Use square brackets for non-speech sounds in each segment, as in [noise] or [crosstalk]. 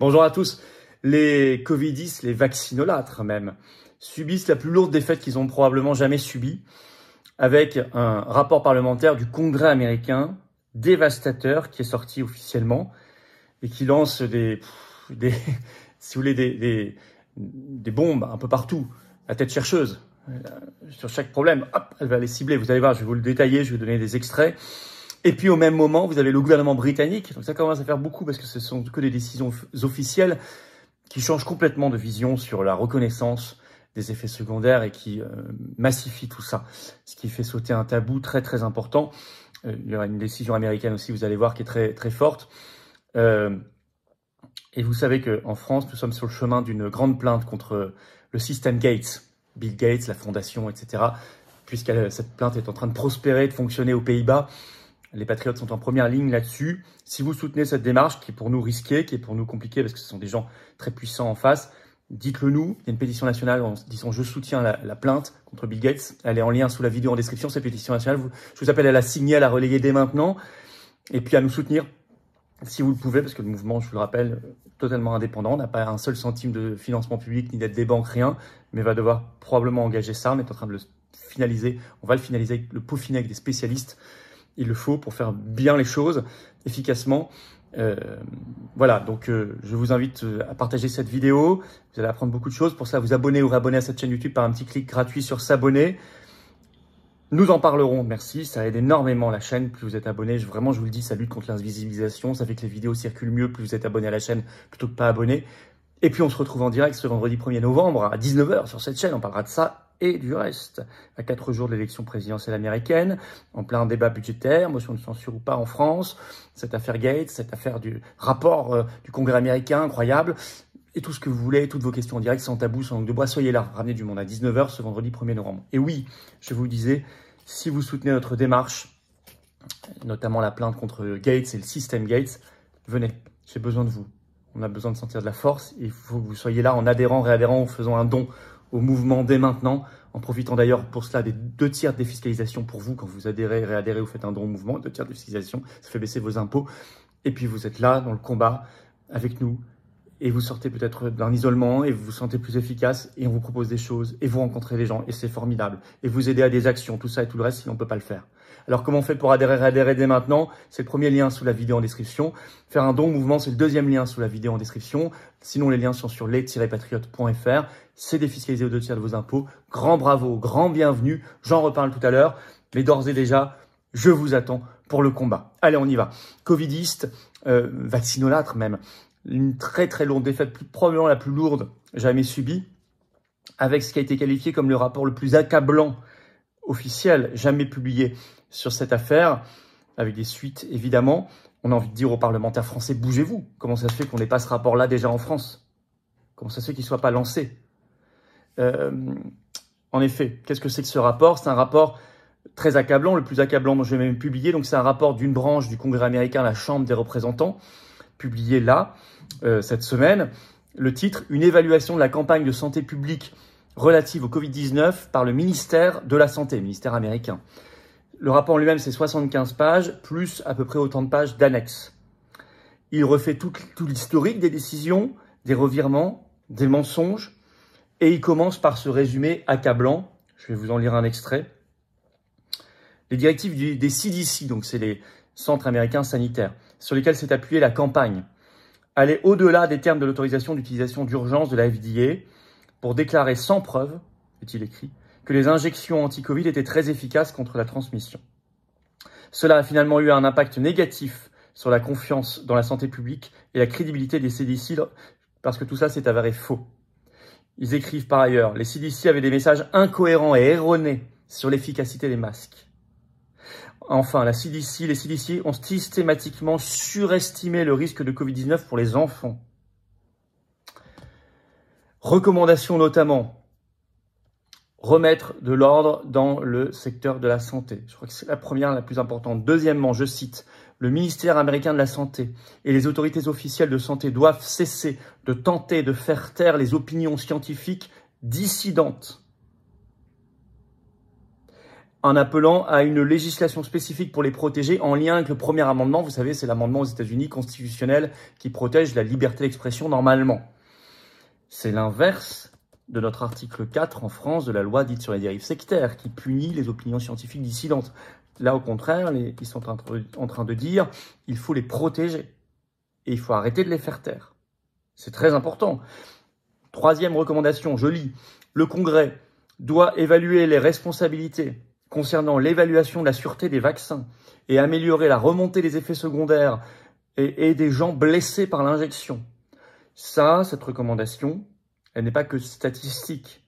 Bonjour à tous. Les Covid-10, les vaccinolâtres même, subissent la plus lourde défaite qu'ils ont probablement jamais subie, avec un rapport parlementaire du Congrès américain dévastateur qui est sorti officiellement et qui lance des, [laughs] si vous des, bombes un peu partout, à tête chercheuse, euh, sur chaque problème. elle va les cibler. Vous allez voir, je vais vous le détailler, je vais vous donner des extraits. Et puis au même moment, vous avez le gouvernement britannique. Donc ça commence à faire beaucoup parce que ce sont que des décisions officielles qui changent complètement de vision sur la reconnaissance des effets secondaires et qui euh, massifient tout ça, ce qui fait sauter un tabou très très important. Euh, il y aura une décision américaine aussi, vous allez voir, qui est très très forte. Euh, et vous savez qu'en France, nous sommes sur le chemin d'une grande plainte contre le système Gates, Bill Gates, la fondation, etc., puisque cette plainte est en train de prospérer, de fonctionner aux Pays-Bas. Les Patriotes sont en première ligne là-dessus. Si vous soutenez cette démarche, qui est pour nous risquée, qui est pour nous compliquée, parce que ce sont des gens très puissants en face, dites-le nous. Il y a une pétition nationale en disant je soutiens la, plainte contre Bill Gates. Elle est en lien sous la vidéo en description, cette pétition nationale. je vous appelle à la signer, à la relayer dès maintenant, et puis à nous soutenir si vous le pouvez, parce que le mouvement, je vous le rappelle, totalement indépendant, n'a pas un seul centime de financement public, ni d'aide des banques, rien, mais va devoir probablement engager ça. On est en train de le finaliser, on va le finaliser, le peaufiner avec des spécialistes il le faut pour faire bien les choses efficacement. Euh, voilà, donc euh, je vous invite euh, à partager cette vidéo. Vous allez apprendre beaucoup de choses. Pour ça, vous abonnez ou réabonnez à cette chaîne YouTube par un petit clic gratuit sur s'abonner. Nous en parlerons, merci, ça aide énormément la chaîne, plus vous êtes abonné, je, vraiment je vous le dis, ça lutte contre l'invisibilisation, ça fait que les vidéos circulent mieux, plus vous êtes abonné à la chaîne plutôt que pas abonné. Et puis on se retrouve en direct ce vendredi 1er novembre à 19h sur cette chaîne, on parlera de ça et du reste. À quatre jours de l'élection présidentielle américaine, en plein débat budgétaire, motion de censure ou pas en France, cette affaire Gates, cette affaire du rapport euh, du Congrès américain incroyable, et tout ce que vous voulez, toutes vos questions en direct, sans tabou, sans langue de bois, soyez là, ramenez du monde à 19h ce vendredi 1er novembre. Et oui, je vous disais, si vous soutenez notre démarche, notamment la plainte contre Gates et le système Gates, venez, j'ai besoin de vous. On a besoin de sentir de la force, et il faut que vous soyez là en adhérant, réadhérant, en faisant un don au mouvement dès maintenant, en profitant d'ailleurs pour cela des deux tiers de défiscalisation pour vous quand vous adhérez, réadhérez ou faites un don au mouvement, deux tiers de défiscalisation, ça fait baisser vos impôts. Et puis vous êtes là dans le combat avec nous et vous sortez peut-être d'un isolement et vous vous sentez plus efficace et on vous propose des choses et vous rencontrez des gens et c'est formidable et vous aidez à des actions, tout ça et tout le reste si on ne peut pas le faire. Alors comment on fait pour adhérer, adhérer dès maintenant C'est le premier lien sous la vidéo en description. Faire un don mouvement, c'est le deuxième lien sous la vidéo en description. Sinon, les liens sont sur les-patriotes.fr. C'est défiscalisé aux deux tiers de vos impôts. Grand bravo, grand bienvenue. J'en reparle tout à l'heure. Mais d'ores et déjà, je vous attends pour le combat. Allez, on y va. Covidiste, euh, vaccinolâtre même, une très très longue défaite, probablement la plus lourde jamais subie, avec ce qui a été qualifié comme le rapport le plus accablant officiel jamais publié sur cette affaire, avec des suites évidemment. On a envie de dire aux parlementaires français, bougez-vous, comment ça se fait qu'on n'ait pas ce rapport-là déjà en France Comment ça se fait qu'il ne soit pas lancé euh, En effet, qu'est-ce que c'est que ce rapport C'est un rapport très accablant, le plus accablant dont j'ai même publié, donc c'est un rapport d'une branche du Congrès américain, la Chambre des représentants, publié là, euh, cette semaine, le titre Une évaluation de la campagne de santé publique relative au Covid-19 par le ministère de la Santé, ministère américain. Le rapport en lui-même, c'est 75 pages, plus à peu près autant de pages d'annexes. Il refait tout, l'historique des décisions, des revirements, des mensonges, et il commence par ce résumé accablant. Je vais vous en lire un extrait. Les directives des CDC, donc c'est les centres américains sanitaires, sur lesquels s'est appuyée la campagne, aller au-delà des termes de l'autorisation d'utilisation d'urgence de la FDA pour déclarer sans preuve, est-il écrit, que les injections anti-Covid étaient très efficaces contre la transmission. Cela a finalement eu un impact négatif sur la confiance dans la santé publique et la crédibilité des CDC parce que tout ça s'est avéré faux. Ils écrivent par ailleurs, les CDC avaient des messages incohérents et erronés sur l'efficacité des masques. Enfin, la CDC, les CDC ont systématiquement surestimé le risque de Covid-19 pour les enfants. Recommandation notamment, remettre de l'ordre dans le secteur de la santé. Je crois que c'est la première, la plus importante. Deuxièmement, je cite, le ministère américain de la Santé et les autorités officielles de santé doivent cesser de tenter de faire taire les opinions scientifiques dissidentes en appelant à une législation spécifique pour les protéger en lien avec le premier amendement. Vous savez, c'est l'amendement aux États-Unis constitutionnel qui protège la liberté d'expression normalement. C'est l'inverse de notre article 4 en France de la loi dite sur les dérives sectaires qui punit les opinions scientifiques dissidentes. Là, au contraire, ils sont en train de dire il faut les protéger et il faut arrêter de les faire taire. C'est très important. Troisième recommandation, je lis, le Congrès doit évaluer les responsabilités concernant l'évaluation de la sûreté des vaccins et améliorer la remontée des effets secondaires et, des gens blessés par l'injection. Ça, cette recommandation, elle n'est pas que statistique,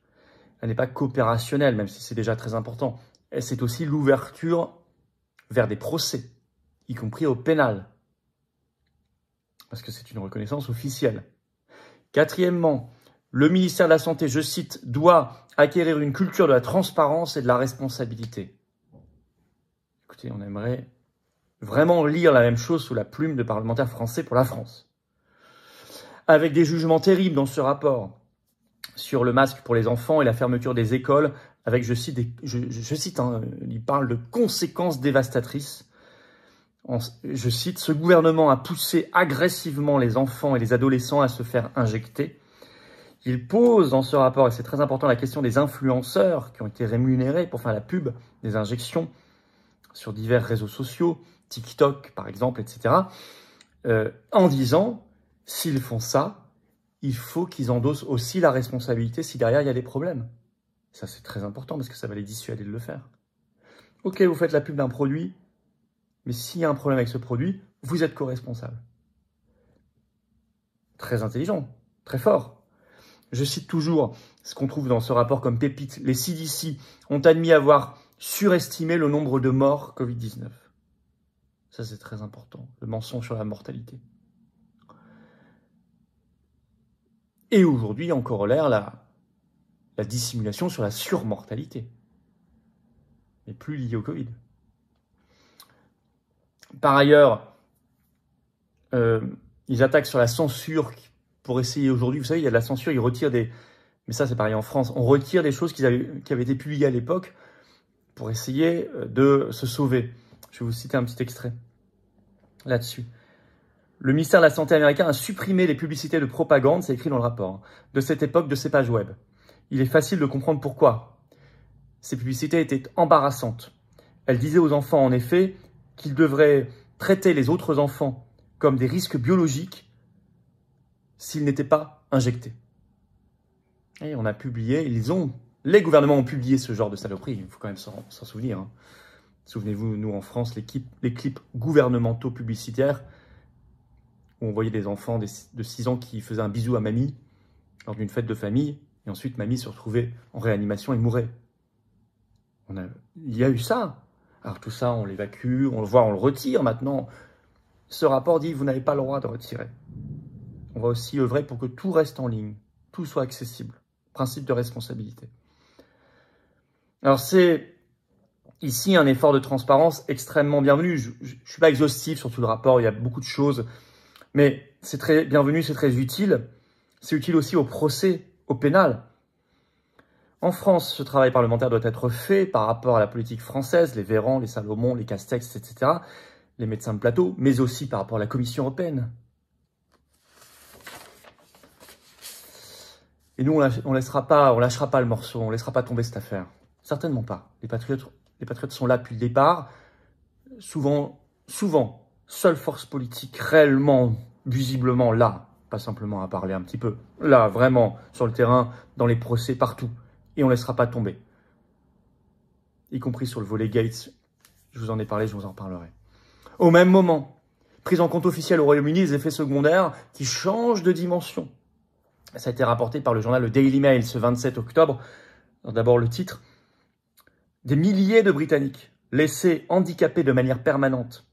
elle n'est pas qu'opérationnelle, même si c'est déjà très important. C'est aussi l'ouverture vers des procès, y compris au pénal, parce que c'est une reconnaissance officielle. Quatrièmement, le ministère de la Santé, je cite, doit acquérir une culture de la transparence et de la responsabilité. Écoutez, on aimerait vraiment lire la même chose sous la plume de parlementaires français pour la France. Avec des jugements terribles dans ce rapport sur le masque pour les enfants et la fermeture des écoles, avec, je cite, je, cite hein, il parle de conséquences dévastatrices. je cite, ce gouvernement a poussé agressivement les enfants et les adolescents à se faire injecter il pose dans ce rapport, et c'est très important, la question des influenceurs qui ont été rémunérés pour faire la pub, des injections sur divers réseaux sociaux, TikTok par exemple, etc., euh, en disant, s'ils font ça, il faut qu'ils endossent aussi la responsabilité si derrière il y a des problèmes. Ça c'est très important parce que ça va les dissuader de le faire. Ok, vous faites la pub d'un produit, mais s'il y a un problème avec ce produit, vous êtes co-responsable. Très intelligent, très fort. Je cite toujours ce qu'on trouve dans ce rapport comme pépite. Les CDC ont admis avoir surestimé le nombre de morts Covid-19. Ça, c'est très important, le mensonge sur la mortalité. Et aujourd'hui, en corollaire, la, dissimulation sur la surmortalité, n'est plus liée au Covid. Par ailleurs, euh, ils attaquent sur la censure pour essayer aujourd'hui, vous savez, il y a de la censure, ils retirent des... Mais ça, c'est pareil en France, on retire des choses qui avaient, qui avaient été publiées à l'époque pour essayer euh, de se sauver. Je vais vous citer un petit extrait là-dessus. Le ministère de la Santé américain a supprimé les publicités de propagande, c'est écrit dans le rapport, hein, de cette époque de ces pages web. Il est facile de comprendre pourquoi. Ces publicités étaient embarrassantes. Elles disaient aux enfants, en effet, qu'ils devraient traiter les autres enfants comme des risques biologiques s'ils n'étaient pas injectés. Et on a publié, les gouvernements ont publié ce genre de saloperie, il faut quand même s'en souvenir. Hein. Souvenez-vous, nous en France, les, clips gouvernementaux publicitaires, où on voyait des enfants de 6 ans qui faisaient un bisou à mamie lors d'une fête de famille, et ensuite mamie se retrouvait en réanimation et mourait. il y a eu ça. Alors tout ça, on l'évacue, on le voit, on le retire maintenant. Ce rapport dit, vous n'avez pas le droit de retirer. On va aussi œuvrer pour que tout reste en ligne, tout soit accessible. Principe de responsabilité. Alors c'est ici un effort de transparence extrêmement bienvenu. Je ne suis pas exhaustif sur tout le rapport, il y a beaucoup de choses, mais c'est très bienvenu, c'est très utile. C'est utile aussi au procès, au pénal. En France, ce travail parlementaire doit être fait par rapport à la politique française, les Véran, les Salomon, les Castex, etc., les médecins de plateau, mais aussi par rapport à la Commission européenne, Et nous, on ne laissera pas, on lâchera pas le morceau, on ne laissera pas tomber cette affaire. Certainement pas. Les patriotes, les patriotes sont là depuis le départ. Souvent, souvent, seule force politique réellement, visiblement là, pas simplement à parler un petit peu, là, vraiment, sur le terrain, dans les procès, partout. Et on ne laissera pas tomber. Y compris sur le volet Gates. Je vous en ai parlé, je vous en parlerai. Au même moment, prise en compte officielle au Royaume-Uni des effets secondaires qui changent de dimension. Ça a été rapporté par le journal le Daily Mail ce 27 octobre. D'abord le titre. Des milliers de Britanniques laissés handicapés de manière permanente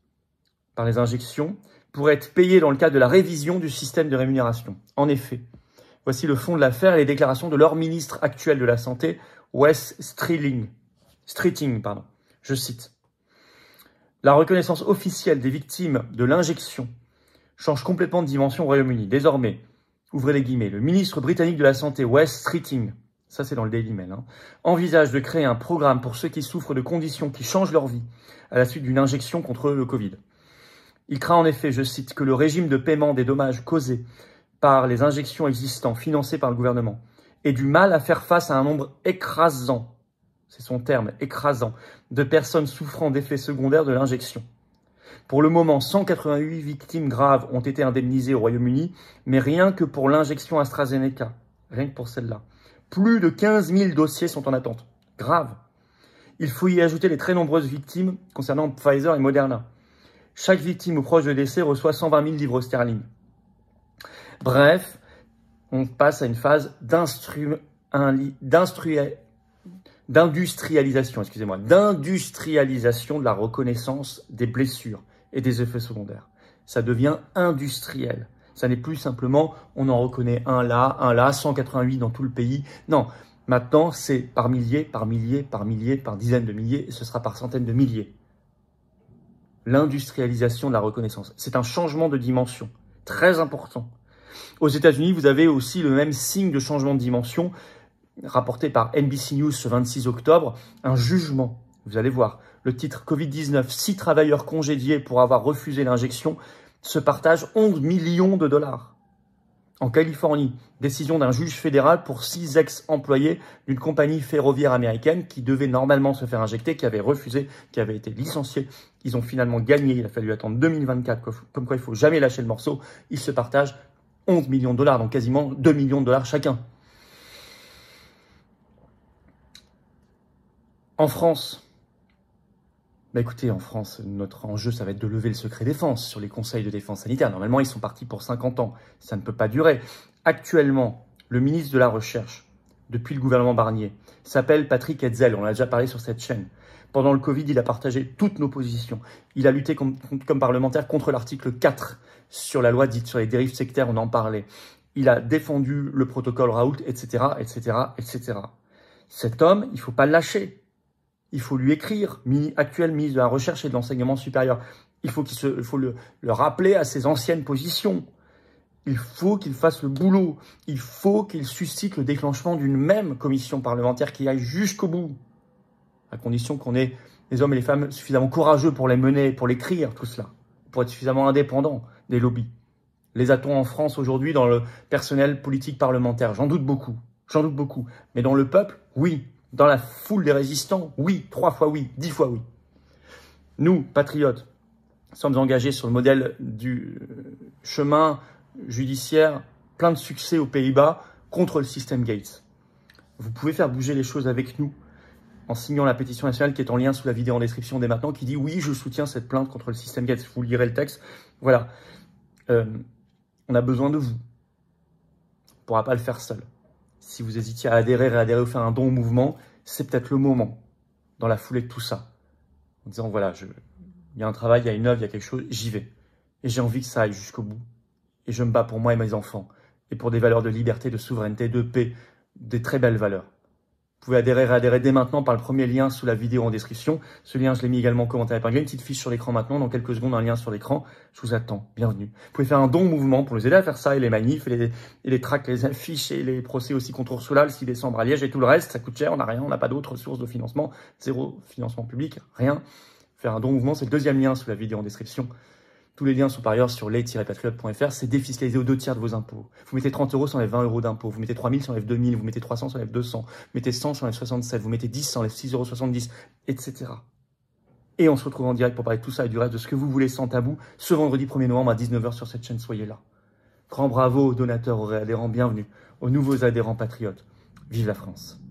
par les injections pourraient être payés dans le cadre de la révision du système de rémunération. En effet, voici le fond de l'affaire et les déclarations de leur ministre actuel de la Santé, Wes Streeting. Streeting pardon. Je cite. La reconnaissance officielle des victimes de l'injection change complètement de dimension au Royaume-Uni. Désormais, ouvrez les guillemets, le ministre britannique de la Santé, Wes Streeting, ça c'est dans le Daily Mail, hein, envisage de créer un programme pour ceux qui souffrent de conditions qui changent leur vie à la suite d'une injection contre le Covid. Il craint en effet, je cite, que le régime de paiement des dommages causés par les injections existantes financées par le gouvernement ait du mal à faire face à un nombre écrasant, c'est son terme, écrasant, de personnes souffrant d'effets secondaires de l'injection. Pour le moment, 188 victimes graves ont été indemnisées au Royaume-Uni, mais rien que pour l'injection AstraZeneca, rien que pour celle-là. Plus de 15 000 dossiers sont en attente. Grave. Il faut y ajouter les très nombreuses victimes concernant Pfizer et Moderna. Chaque victime ou proche de décès reçoit 120 000 livres sterling. Bref, on passe à une phase d'industrialisation, excusez d'industrialisation de la reconnaissance des blessures et des effets secondaires. Ça devient industriel. Ça n'est plus simplement on en reconnaît un là, un là, 188 dans tout le pays. Non, maintenant c'est par milliers, par milliers, par milliers, par dizaines de milliers, et ce sera par centaines de milliers. L'industrialisation de la reconnaissance, c'est un changement de dimension très important. Aux États-Unis, vous avez aussi le même signe de changement de dimension rapporté par NBC News ce 26 octobre, un jugement vous allez voir, le titre Covid-19, 6 travailleurs congédiés pour avoir refusé l'injection se partagent 11 millions de dollars. En Californie, décision d'un juge fédéral pour 6 ex-employés d'une compagnie ferroviaire américaine qui devait normalement se faire injecter, qui avait refusé, qui avait été licencié. Ils ont finalement gagné, il a fallu attendre 2024, comme quoi il faut jamais lâcher le morceau. Ils se partagent 11 millions de dollars, donc quasiment 2 millions de dollars chacun. En France, bah écoutez, en France, notre enjeu, ça va être de lever le secret défense sur les conseils de défense sanitaire. Normalement, ils sont partis pour 50 ans. Ça ne peut pas durer. Actuellement, le ministre de la Recherche, depuis le gouvernement Barnier, s'appelle Patrick Hetzel. On l'a déjà parlé sur cette chaîne. Pendant le Covid, il a partagé toutes nos positions. Il a lutté comme, parlementaire contre l'article 4 sur la loi dite sur les dérives sectaires, on en parlait. Il a défendu le protocole Raoult, etc., etc., etc. Cet homme, il faut pas le lâcher il faut lui écrire, actuel ministre de la Recherche et de l'Enseignement supérieur. Il faut, qu'il se, il faut le, rappeler à ses anciennes positions. Il faut qu'il fasse le boulot. Il faut qu'il suscite le déclenchement d'une même commission parlementaire qui aille jusqu'au bout, à condition qu'on ait les hommes et les femmes suffisamment courageux pour les mener, pour l'écrire, tout cela, pour être suffisamment indépendants des lobbies. Les a-t-on en France aujourd'hui dans le personnel politique parlementaire J'en doute beaucoup. J'en doute beaucoup. Mais dans le peuple, oui, dans la foule des résistants Oui, trois fois oui, dix fois oui. Nous, patriotes, sommes engagés sur le modèle du euh, chemin judiciaire plein de succès aux Pays-Bas contre le système Gates. Vous pouvez faire bouger les choses avec nous en signant la pétition nationale qui est en lien sous la vidéo en description dès maintenant, qui dit oui, je soutiens cette plainte contre le système Gates. Vous lirez le texte. Voilà. Euh, on a besoin de vous. On ne pourra pas le faire seul si vous hésitiez à adhérer, réadhérer ou faire un don au mouvement, c'est peut-être le moment, dans la foulée de tout ça, en disant voilà, je, il y a un travail, il y a une œuvre, il y a quelque chose, j'y vais. Et j'ai envie que ça aille jusqu'au bout. Et je me bats pour moi et mes enfants, et pour des valeurs de liberté, de souveraineté, de paix, des très belles valeurs. Vous pouvez adhérer, adhérer dès maintenant par le premier lien sous la vidéo en description. Ce lien, je l'ai mis également en commentaire épinglé. Une petite fiche sur l'écran maintenant. Dans quelques secondes, un lien sur l'écran. Je vous attends. Bienvenue. Vous pouvez faire un don mouvement pour les aider à faire ça et les manifs et les, et les tracts, les affiches et les procès aussi contre Ursula le 6 décembre à Liège et tout le reste. Ça coûte cher. On n'a rien. On n'a pas d'autres sources de financement. Zéro financement public. Rien. Faire un don mouvement, c'est le deuxième lien sous la vidéo en description. Tous les liens sont par ailleurs sur les-patriote.fr. C'est défiscalisé aux deux tiers de vos impôts. Vous mettez 30 euros, ça les 20 euros d'impôts. Vous mettez 3000, ça enlève 2000. Vous mettez 300, ça enlève 200. Vous mettez 100, ça enlève 67. Vous mettez 10, ça enlève 6,70 euros, etc. Et on se retrouve en direct pour parler de tout ça et du reste de ce que vous voulez sans tabou ce vendredi 1er novembre à 19h sur cette chaîne. Soyez là. Grand bravo aux donateurs, aux réadhérents. Bienvenue aux nouveaux adhérents patriotes. Vive la France.